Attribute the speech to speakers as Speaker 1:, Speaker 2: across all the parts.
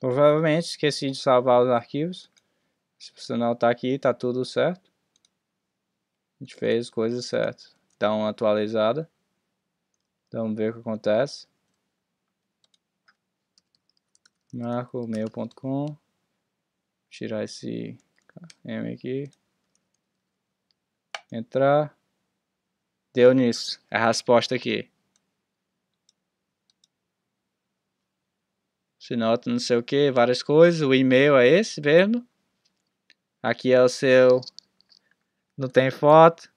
Speaker 1: Provavelmente esqueci de salvar os arquivos. Se você não está aqui, está tudo certo. A gente fez coisas certas. Dá uma atualizada. vamos ver o que acontece. Marco mail.com. Tirar esse M aqui. Entrar. Deu nisso. É a resposta aqui. se nota não sei o que, várias coisas. O e-mail é esse mesmo. Aqui é o seu. Não tem foto,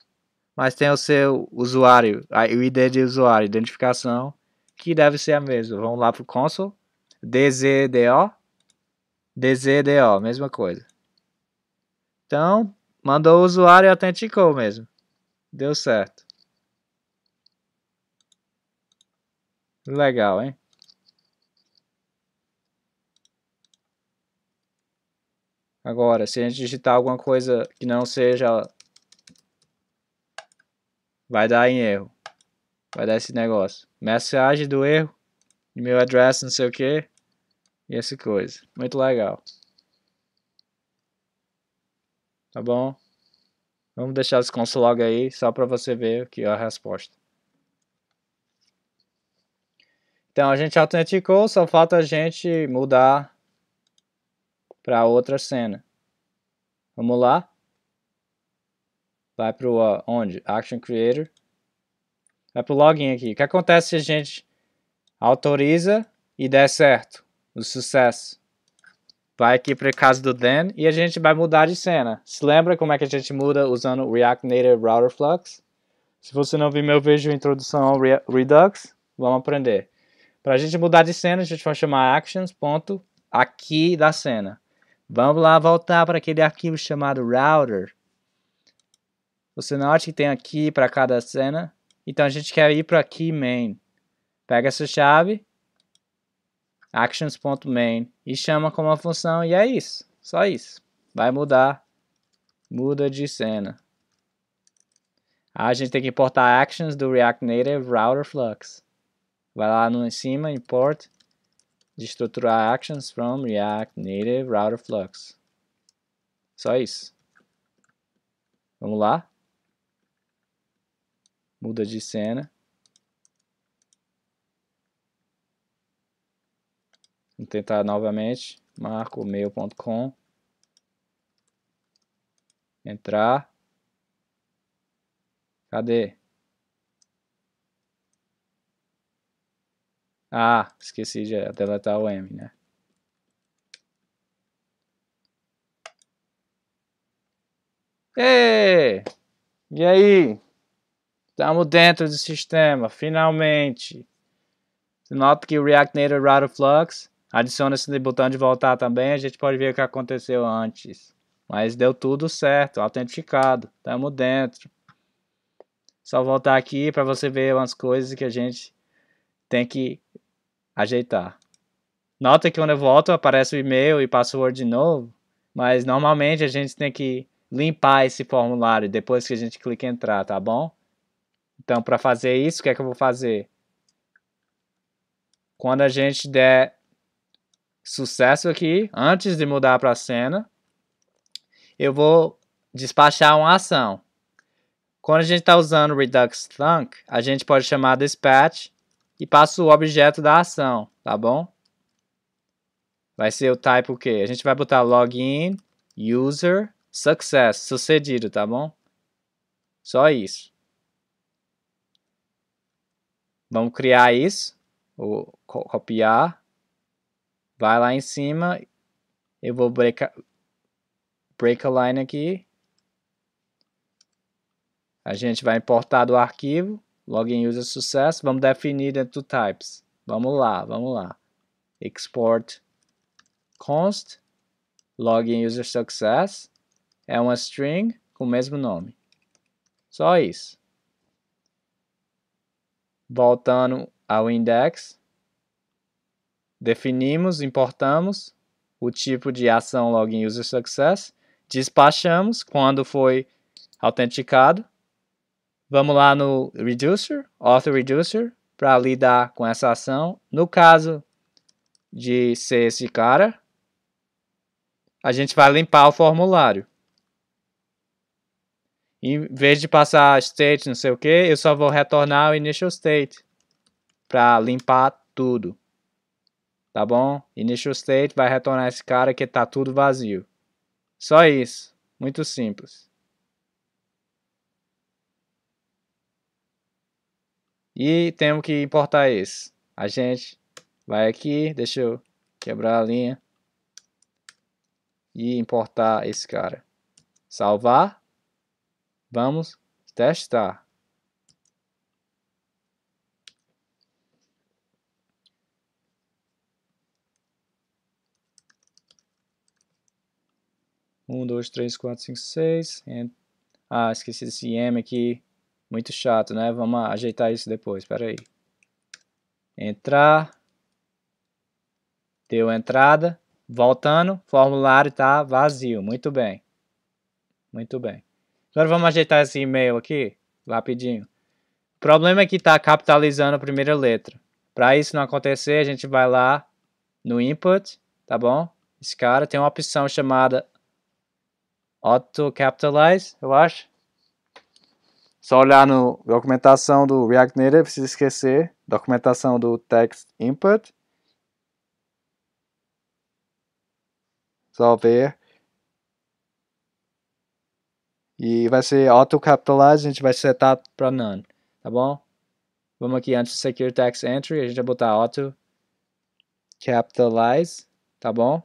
Speaker 1: mas tem o seu usuário, o ID de usuário, identificação, que deve ser a mesma. Vamos lá para o console. DZDO. DZDO, mesma coisa. Então, mandou o usuário e autenticou mesmo. Deu certo. Legal, hein? Agora, se a gente digitar alguma coisa que não seja... Vai dar em erro. Vai dar esse negócio. Mensagem do erro. Meu address não sei o que. E essa coisa. Muito legal. Tá bom? Vamos deixar esse console aí, só para você ver que é a resposta. Então, a gente autenticou, só falta a gente mudar para outra cena. Vamos lá. Vai para o uh, onde? Action Creator. Vai para o login aqui. O que acontece se a gente autoriza e der certo? O sucesso. Vai aqui para o caso do Dan e a gente vai mudar de cena. Se lembra como é que a gente muda usando React Native Router Flux? Se você não viu meu vídeo introdução ao Re Redux, vamos aprender. Para a gente mudar de cena, a gente vai chamar actions. Ponto, aqui da cena. Vamos lá voltar para aquele arquivo chamado router. Você note que tem aqui para cada cena. Então a gente quer ir para aqui main. Pega essa chave, actions.main e chama como uma função e é isso, só isso. Vai mudar, muda de cena. Ah, a gente tem que importar actions do React Native Router Flux. Vai lá no em cima, import de estruturar actions from React Native Router Flux. Só isso. Vamos lá. Muda de cena. Vamos tentar novamente. Marco mail.com. Entrar. Cadê? Ah, esqueci de deletar o M, né? Ei! E aí? Estamos dentro do sistema, finalmente! Nota que o React Native Router Flux adiciona esse botão de voltar também, a gente pode ver o que aconteceu antes. Mas deu tudo certo, autenticado, estamos dentro. Só voltar aqui para você ver umas coisas que a gente tem que ajeitar. Nota que quando eu volto aparece o e-mail e password de novo, mas normalmente a gente tem que limpar esse formulário depois que a gente clica em entrar, tá bom? Então, para fazer isso, o que é que eu vou fazer? Quando a gente der sucesso aqui, antes de mudar para a cena, eu vou despachar uma ação. Quando a gente está usando Redux Thunk, a gente pode chamar Dispatch e passa o objeto da ação, tá bom? Vai ser o type o quê? A gente vai botar login, user, success, sucedido, tá bom? Só isso. Vamos criar isso, ou copiar, vai lá em cima, eu vou break a, break a line aqui, a gente vai importar do arquivo, Login user success Vamos definir dentro do types. Vamos lá, vamos lá. Export const login user success é uma string com o mesmo nome. Só isso. Voltando ao index, definimos, importamos o tipo de ação login user success, despachamos quando foi autenticado Vamos lá no reducer, auto reducer, para lidar com essa ação. No caso de ser esse cara, a gente vai limpar o formulário. Em vez de passar state não sei o que, eu só vou retornar o initial state para limpar tudo. Tá bom? Initial state vai retornar esse cara que tá tudo vazio. Só isso. Muito simples. E temos que importar esse. A gente vai aqui, deixa eu quebrar a linha. E importar esse cara. Salvar. Vamos testar. Um, dois, três, quatro, cinco, seis. Ah, esqueci esse M aqui. Muito chato, né? Vamos ajeitar isso depois, espera aí. Entrar. Deu entrada. Voltando, formulário está vazio. Muito bem. Muito bem. Agora vamos ajeitar esse e-mail aqui, rapidinho. O problema é que está capitalizando a primeira letra. Para isso não acontecer, a gente vai lá no input, tá bom? Esse cara tem uma opção chamada auto capitalize, eu acho. Só olhar no documentação do React Native, precisa esquecer, documentação do text input. Só ver. E vai ser auto capitalize, a gente vai setar para none, tá bom? Vamos aqui antes do secure text entry, a gente vai botar auto capitalize, tá bom?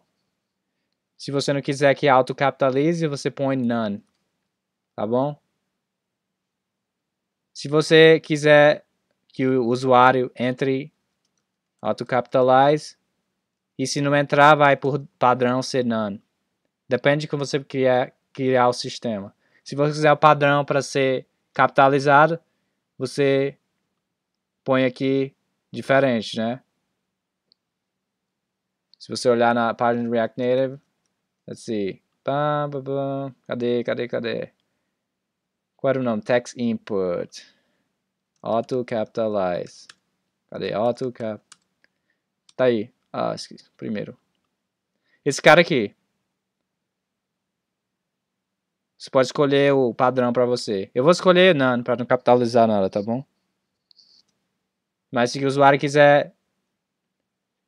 Speaker 1: Se você não quiser que auto capitalize, você põe none, tá bom? Se você quiser que o usuário entre, autocapitalize. E se não entrar, vai por padrão ser none. Depende de como você criar, criar o sistema. Se você quiser o padrão para ser capitalizado, você põe aqui diferente, né? Se você olhar na página do React Native, let's see. Bam, bam, Cadê, cadê, cadê? Qual era o nome? Text Input. Auto Capitalize. Cadê? Auto Cap... Tá aí. Ah, esqueci. Primeiro. Esse cara aqui. Você pode escolher o padrão para você. Eu vou escolher none para não capitalizar nada, tá bom? Mas se o usuário quiser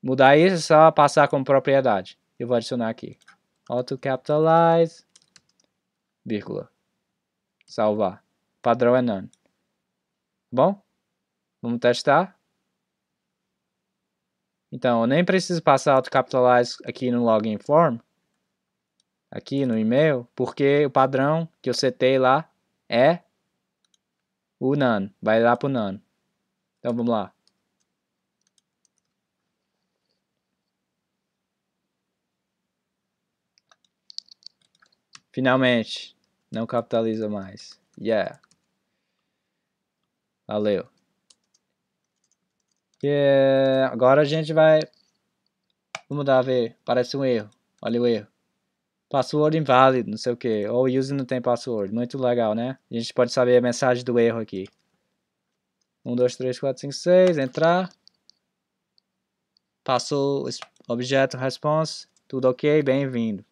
Speaker 1: mudar isso, é só passar como propriedade. Eu vou adicionar aqui. Auto capitalize, vírgula salvar. Padrão é none. Bom? Vamos testar? Então, eu nem preciso passar auto-capitalize aqui no login form, aqui no e-mail, porque o padrão que eu setei lá é o none. Vai lá para o none. Então, vamos lá. Finalmente, não capitaliza mais. Yeah. Valeu. Yeah. Agora a gente vai... Vamos dar a ver. Parece um erro. Olha o erro. Password inválido, não sei o que. Ou o user não tem password. Muito legal, né? A gente pode saber a mensagem do erro aqui. 1, 2, 3, 4, 5, 6. Entrar. Passou objeto response. Tudo ok, bem-vindo.